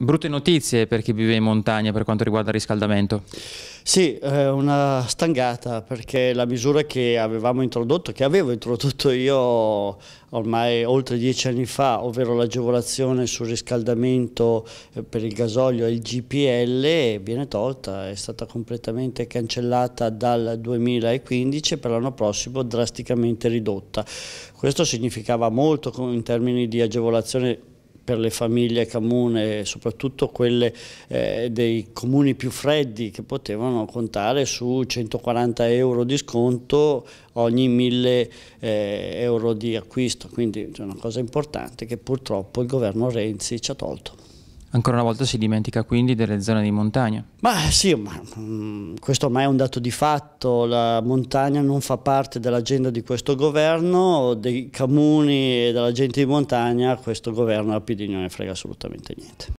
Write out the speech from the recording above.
Brutte notizie per chi vive in montagna per quanto riguarda il riscaldamento? Sì, eh, una stangata perché la misura che avevamo introdotto, che avevo introdotto io ormai oltre dieci anni fa, ovvero l'agevolazione sul riscaldamento eh, per il gasolio e il GPL, viene tolta, è stata completamente cancellata dal 2015 e per l'anno prossimo drasticamente ridotta. Questo significava molto in termini di agevolazione per le famiglie comune, soprattutto quelle eh, dei comuni più freddi che potevano contare su 140 euro di sconto ogni 1000 eh, euro di acquisto, quindi è cioè, una cosa importante che purtroppo il governo Renzi ci ha tolto. Ancora una volta si dimentica quindi delle zone di montagna. Ma sì, ma, mm, questo ormai è un dato di fatto, la montagna non fa parte dell'agenda di questo governo, dei comuni e della gente di montagna questo governo a PD non ne frega assolutamente niente.